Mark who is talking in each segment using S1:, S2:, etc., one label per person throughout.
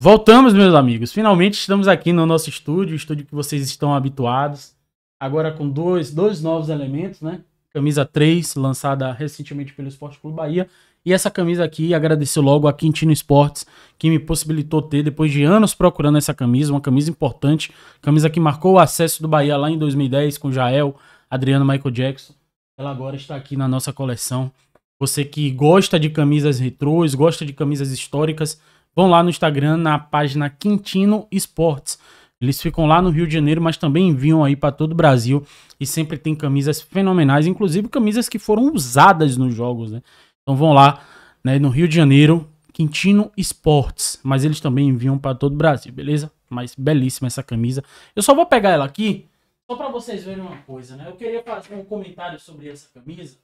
S1: Voltamos, meus amigos. Finalmente estamos aqui no nosso estúdio, o estúdio que vocês estão habituados. Agora com dois, dois novos elementos, né? Camisa 3, lançada recentemente pelo Esporte Clube Bahia. E essa camisa aqui, agradeço logo a Quintino Esportes, que me possibilitou ter, depois de anos procurando essa camisa, uma camisa importante, camisa que marcou o acesso do Bahia lá em 2010 com Jael, Adriano Michael Jackson. Ela agora está aqui na nossa coleção. Você que gosta de camisas retrôs, gosta de camisas históricas, vão lá no Instagram, na página Quintino Esportes. Eles ficam lá no Rio de Janeiro, mas também enviam aí para todo o Brasil e sempre tem camisas fenomenais, inclusive camisas que foram usadas nos jogos, né? Então vão lá, né, no Rio de Janeiro, Quintino Esportes, mas eles também enviam para todo o Brasil, beleza? Mas belíssima essa camisa. Eu só vou pegar ela aqui só para vocês verem uma coisa, né? Eu queria fazer um comentário sobre essa camisa,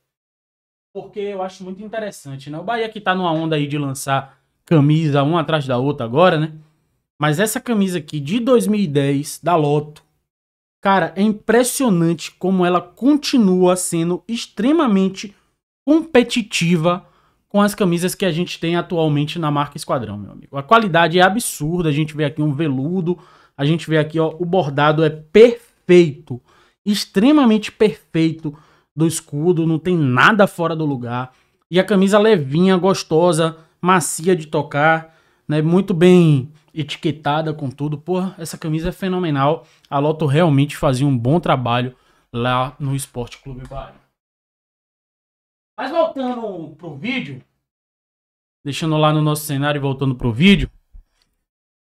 S1: porque eu acho muito interessante, né? O Bahia que tá numa onda aí de lançar camisa uma atrás da outra agora, né? Mas essa camisa aqui de 2010 da Lotto, cara, é impressionante como ela continua sendo extremamente competitiva com as camisas que a gente tem atualmente na marca Esquadrão, meu amigo. A qualidade é absurda, a gente vê aqui um veludo, a gente vê aqui, ó, o bordado é perfeito, extremamente perfeito do escudo, não tem nada fora do lugar. E a camisa levinha, gostosa, macia de tocar, né? Muito bem etiquetada com tudo. Porra, essa camisa é fenomenal. A Loto realmente fazia um bom trabalho lá no Esporte Clube Bahia. Mas voltando pro vídeo, deixando lá no nosso cenário e voltando pro vídeo,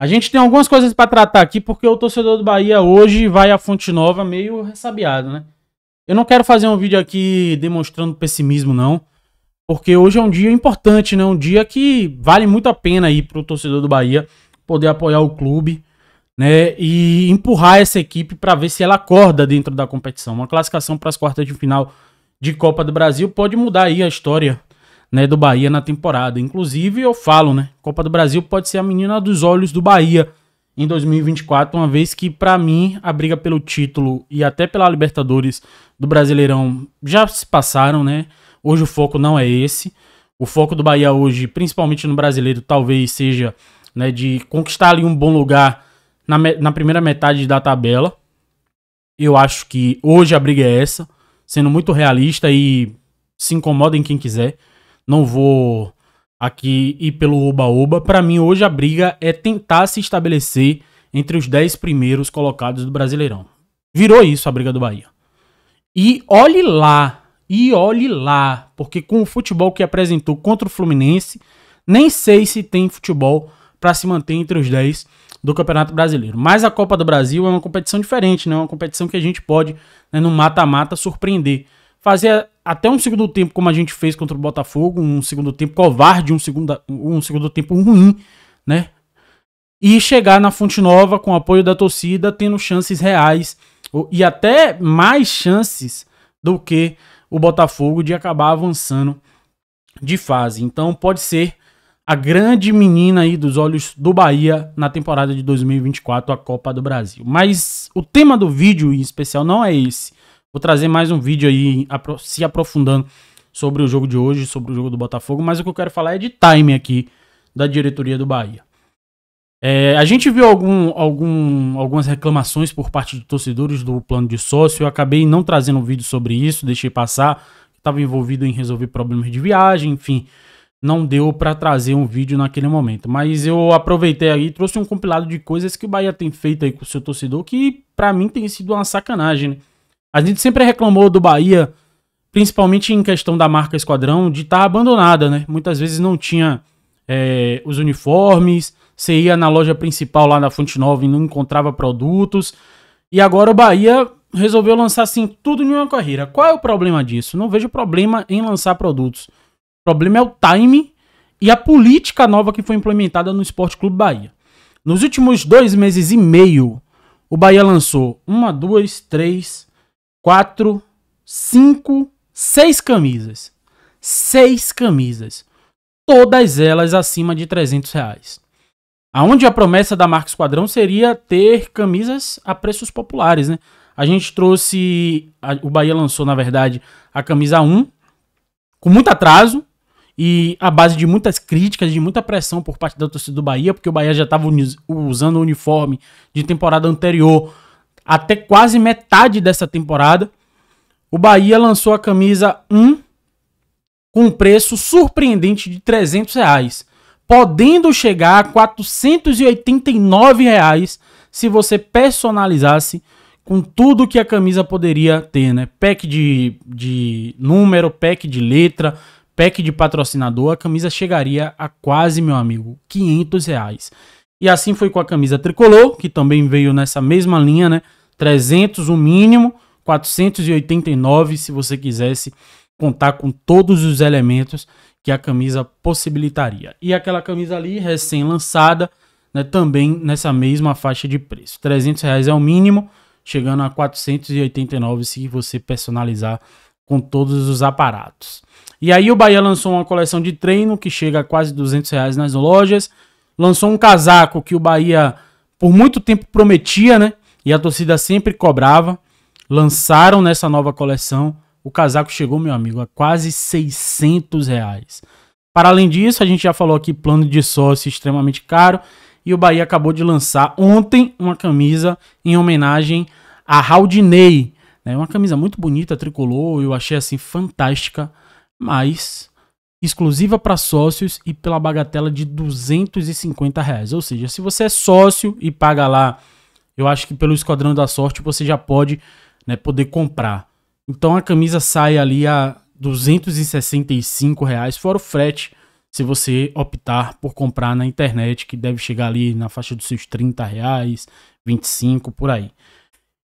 S1: a gente tem algumas coisas para tratar aqui, porque o torcedor do Bahia hoje vai à Fonte Nova meio ressabiado, né? Eu não quero fazer um vídeo aqui demonstrando pessimismo, não. Porque hoje é um dia importante, né? Um dia que vale muito a pena aí para o torcedor do Bahia poder apoiar o clube, né? E empurrar essa equipe para ver se ela acorda dentro da competição. Uma classificação para as quartas de final de Copa do Brasil pode mudar aí a história, né, do Bahia na temporada. Inclusive, eu falo, né? Copa do Brasil pode ser a menina dos olhos do Bahia em 2024, uma vez que para mim a briga pelo título e até pela Libertadores do Brasileirão já se passaram, né? Hoje o foco não é esse. O foco do Bahia hoje, principalmente no brasileiro, talvez seja né, de conquistar ali um bom lugar na, na primeira metade da tabela. Eu acho que hoje a briga é essa, sendo muito realista e se incomodem quem quiser. Não vou aqui ir pelo oba-oba. Para mim, hoje a briga é tentar se estabelecer entre os 10 primeiros colocados do Brasileirão. Virou isso a briga do Bahia. E olhe lá e olhe lá, porque com o futebol que apresentou contra o Fluminense, nem sei se tem futebol para se manter entre os 10 do Campeonato Brasileiro. Mas a Copa do Brasil é uma competição diferente, né? É uma competição que a gente pode, né, no mata-mata, surpreender. Fazer até um segundo tempo como a gente fez contra o Botafogo, um segundo tempo covarde, um segundo, um segundo tempo ruim, né? E chegar na Fonte Nova com o apoio da torcida, tendo chances reais e até mais chances do que o Botafogo de acabar avançando de fase. Então pode ser a grande menina aí dos olhos do Bahia na temporada de 2024, a Copa do Brasil. Mas o tema do vídeo em especial não é esse. Vou trazer mais um vídeo aí se aprofundando sobre o jogo de hoje, sobre o jogo do Botafogo, mas o que eu quero falar é de time aqui da diretoria do Bahia. É, a gente viu algum, algum, algumas reclamações por parte de torcedores do plano de sócio. Eu acabei não trazendo um vídeo sobre isso, deixei passar. Estava envolvido em resolver problemas de viagem, enfim. Não deu para trazer um vídeo naquele momento. Mas eu aproveitei aí e trouxe um compilado de coisas que o Bahia tem feito aí com o seu torcedor, que para mim tem sido uma sacanagem. Né? A gente sempre reclamou do Bahia, principalmente em questão da marca Esquadrão, de estar tá abandonada, né? Muitas vezes não tinha é, os uniformes você ia na loja principal lá na Fonte Nova e não encontrava produtos. E agora o Bahia resolveu lançar assim tudo em uma carreira. Qual é o problema disso? Não vejo problema em lançar produtos. O problema é o time e a política nova que foi implementada no Esporte Clube Bahia. Nos últimos dois meses e meio, o Bahia lançou uma, duas, três, quatro, cinco, seis camisas. Seis camisas. Todas elas acima de 300 reais. Aonde a promessa da marca Esquadrão seria ter camisas a preços populares, né? A gente trouxe. A, o Bahia lançou, na verdade, a camisa 1, com muito atraso, e a base de muitas críticas, de muita pressão por parte da torcida do Bahia, porque o Bahia já estava usando o uniforme de temporada anterior até quase metade dessa temporada. O Bahia lançou a camisa 1 com um preço surpreendente de 300 reais podendo chegar a 489 reais se você personalizasse com tudo que a camisa poderia ter, né? Pack de, de número, pack de letra, pack de patrocinador, a camisa chegaria a quase, meu amigo, 500 reais. E assim foi com a camisa tricolor, que também veio nessa mesma linha, né? 300 o mínimo, 489 se você quisesse contar com todos os elementos que a camisa possibilitaria. E aquela camisa ali, recém-lançada, né, também nessa mesma faixa de preço. 300 reais é o mínimo, chegando a 489 se você personalizar com todos os aparatos. E aí o Bahia lançou uma coleção de treino que chega a quase 200 reais nas lojas. Lançou um casaco que o Bahia por muito tempo prometia, né? E a torcida sempre cobrava. Lançaram nessa nova coleção o casaco chegou, meu amigo, a quase 600 reais. Para além disso, a gente já falou aqui plano de sócio extremamente caro e o Bahia acabou de lançar ontem uma camisa em homenagem a Raudinei. Né? Uma camisa muito bonita, tricolor, eu achei assim fantástica, mas exclusiva para sócios e pela bagatela de 250 reais. Ou seja, se você é sócio e paga lá, eu acho que pelo Esquadrão da Sorte você já pode né, poder comprar. Então a camisa sai ali a 265 reais, fora o frete, se você optar por comprar na internet, que deve chegar ali na faixa dos seus 30 reais, 25 por aí.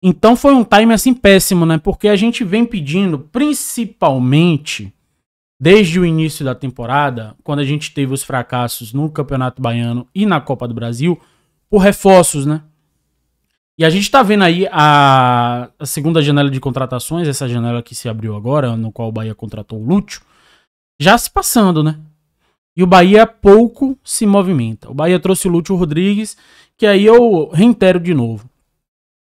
S1: Então foi um time assim péssimo, né? Porque a gente vem pedindo, principalmente desde o início da temporada, quando a gente teve os fracassos no Campeonato Baiano e na Copa do Brasil, por reforços, né? E a gente está vendo aí a, a, segunda janela de contratações, essa janela que se abriu agora, no qual o Bahia contratou o Lúcio, já se passando, né? E o Bahia pouco se movimenta. O Bahia trouxe o Lúcio Rodrigues, que aí eu reitero de novo.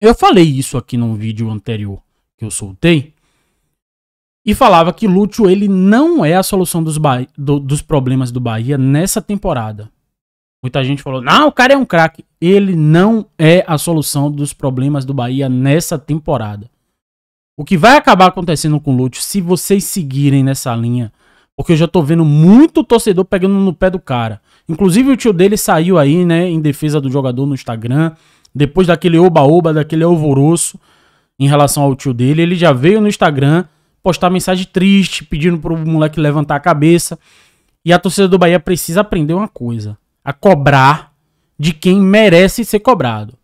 S1: Eu falei isso aqui num vídeo anterior que eu soltei e falava que Lúcio ele não é a solução dos, ba... do, dos problemas do Bahia nessa temporada. Muita gente falou: não, o cara é um craque. Ele não é a solução dos problemas do Bahia nessa temporada. O que vai acabar acontecendo com o Lúcio, se vocês seguirem nessa linha, porque eu já tô vendo muito torcedor pegando no pé do cara. Inclusive o tio dele saiu aí, né, em defesa do jogador no Instagram, depois daquele oba-oba, daquele alvoroço em relação ao tio dele. Ele já veio no Instagram postar mensagem triste, pedindo pro moleque levantar a cabeça. E a torcida do Bahia precisa aprender uma coisa a cobrar de quem merece ser cobrado.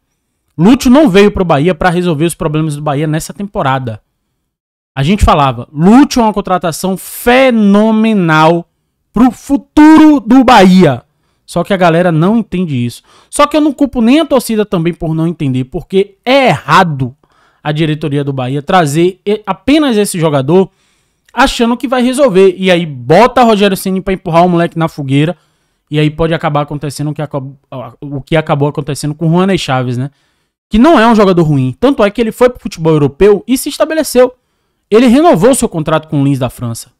S1: Lúcio não veio para o Bahia para resolver os problemas do Bahia nessa temporada. A gente falava, Lúcio é uma contratação fenomenal para o futuro do Bahia. Só que a galera não entende isso. Só que eu não culpo nem a torcida também por não entender, porque é errado a diretoria do Bahia trazer apenas esse jogador achando que vai resolver. E aí bota Rogério Ceni para empurrar o moleque na fogueira e aí pode acabar acontecendo o que, acabou, o que acabou acontecendo com Juan e Chaves, né? Que não é um jogador ruim. Tanto é que ele foi pro futebol europeu e se estabeleceu. Ele renovou seu contrato com o Lins da França.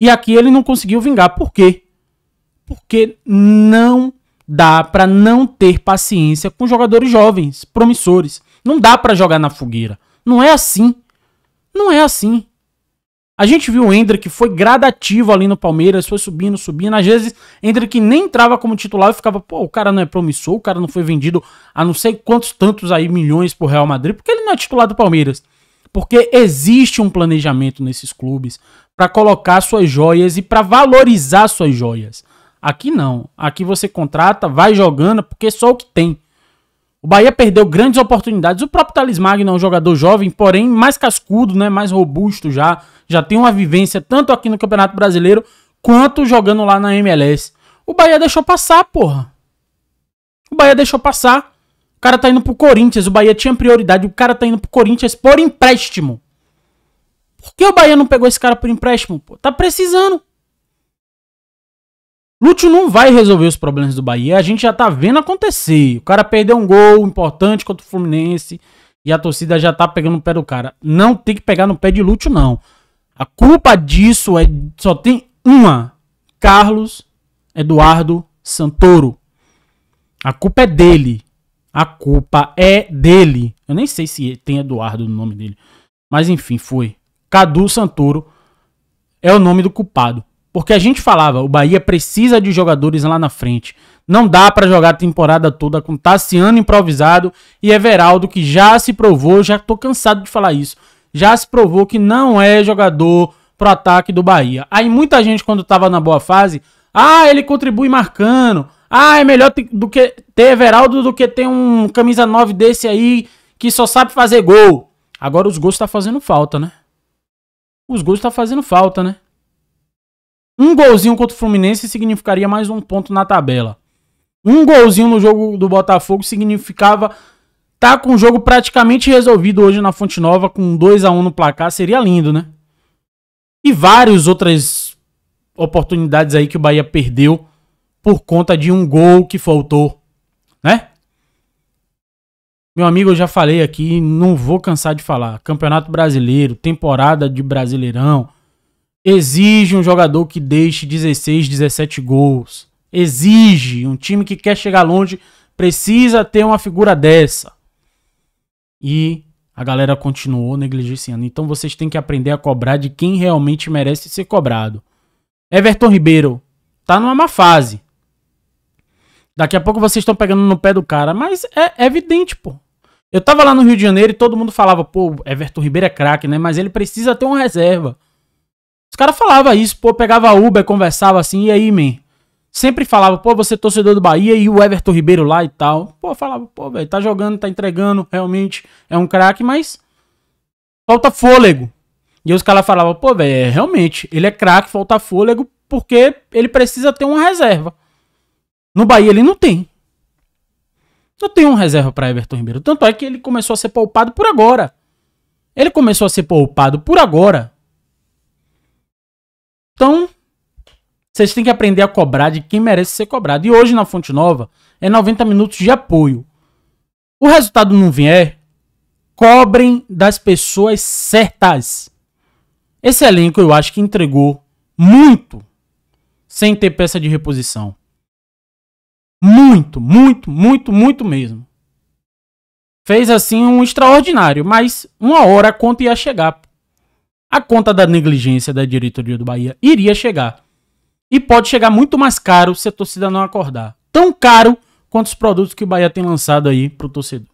S1: E aqui ele não conseguiu vingar. Por quê? Porque não dá para não ter paciência com jogadores jovens, promissores. Não dá para jogar na fogueira. Não é assim. Não é assim. A gente viu o Hendrick foi gradativo ali no Palmeiras, foi subindo, subindo. Às vezes, Hendrick nem entrava como titular e ficava, pô, o cara não é promissor, o cara não foi vendido a não sei quantos tantos aí milhões pro Real Madrid, porque ele não é titular do Palmeiras. Porque existe um planejamento nesses clubes para colocar suas joias e para valorizar suas joias. Aqui não. Aqui você contrata, vai jogando, porque só o que tem. O Bahia perdeu grandes oportunidades. O próprio Thales Magno é um jogador jovem, porém mais cascudo, né, mais robusto já. Já tem uma vivência tanto aqui no Campeonato Brasileiro quanto jogando lá na MLS. O Bahia deixou passar, porra. O Bahia deixou passar. O cara tá indo pro Corinthians. O Bahia tinha prioridade. O cara tá indo pro Corinthians por empréstimo. Por que o Bahia não pegou esse cara por empréstimo? Pô? Tá precisando. Lúcio não vai resolver os problemas do Bahia. A gente já tá vendo acontecer. O cara perdeu um gol importante contra o Fluminense e a torcida já tá pegando no pé do cara. Não tem que pegar no pé de Lúcio, não. A culpa disso é só tem uma: Carlos Eduardo Santoro. A culpa é dele. A culpa é dele. Eu nem sei se tem Eduardo no nome dele. Mas enfim, foi. Cadu Santoro é o nome do culpado. Porque a gente falava, o Bahia precisa de jogadores lá na frente. Não dá para jogar a temporada toda com Tassiano improvisado e Everaldo, que já se provou, já tô cansado de falar isso, já se provou que não é jogador pro ataque do Bahia. Aí muita gente, quando tava na boa fase, ah, ele contribui marcando, ah, é melhor do que ter Everaldo do que ter um camisa 9 desse aí que só sabe fazer gol. Agora os gols tá fazendo falta, né? Os gols tá fazendo falta, né? Um golzinho contra o Fluminense significaria mais um ponto na tabela. Um golzinho no jogo do Botafogo significava tá com o jogo praticamente resolvido hoje na Fonte Nova com 2 a 1 no placar, seria lindo, né? E várias outras oportunidades aí que o Bahia perdeu por conta de um gol que faltou, né? Meu amigo, eu já falei aqui, não vou cansar de falar. Campeonato Brasileiro, temporada de Brasileirão, Exige um jogador que deixe 16, 17 gols. Exige. Um time que quer chegar longe precisa ter uma figura dessa. E a galera continuou negligenciando. Então vocês têm que aprender a cobrar de quem realmente merece ser cobrado. Everton Ribeiro tá numa má fase. Daqui a pouco vocês estão pegando no pé do cara, mas é evidente, pô. Eu tava lá no Rio de Janeiro e todo mundo falava, pô, Everton Ribeiro é craque, né? Mas ele precisa ter uma reserva caras falavam isso, pô, pegava Uber, conversava assim, e aí, man? Sempre falava, pô, você é torcedor do Bahia e o Everton Ribeiro lá e tal. Pô, falava, pô, velho, tá jogando, tá entregando, realmente é um craque, mas falta fôlego. E os caras falavam, pô, velho, é, realmente, ele é craque, falta fôlego, porque ele precisa ter uma reserva. No Bahia ele não tem. Não tem uma reserva para Everton Ribeiro. Tanto é que ele começou a ser poupado por agora. Ele começou a ser poupado por agora. Então, vocês têm que aprender a cobrar de quem merece ser cobrado. E hoje na Fonte Nova é 90 minutos de apoio. O resultado não vier, é cobrem das pessoas certas. Esse elenco eu acho que entregou muito sem ter peça de reposição. Muito, muito, muito, muito mesmo. Fez assim um extraordinário, mas uma hora a conta ia chegar a conta da negligência da diretoria do Bahia iria chegar. E pode chegar muito mais caro se a torcida não acordar. Tão caro quanto os produtos que o Bahia tem lançado aí pro torcedor.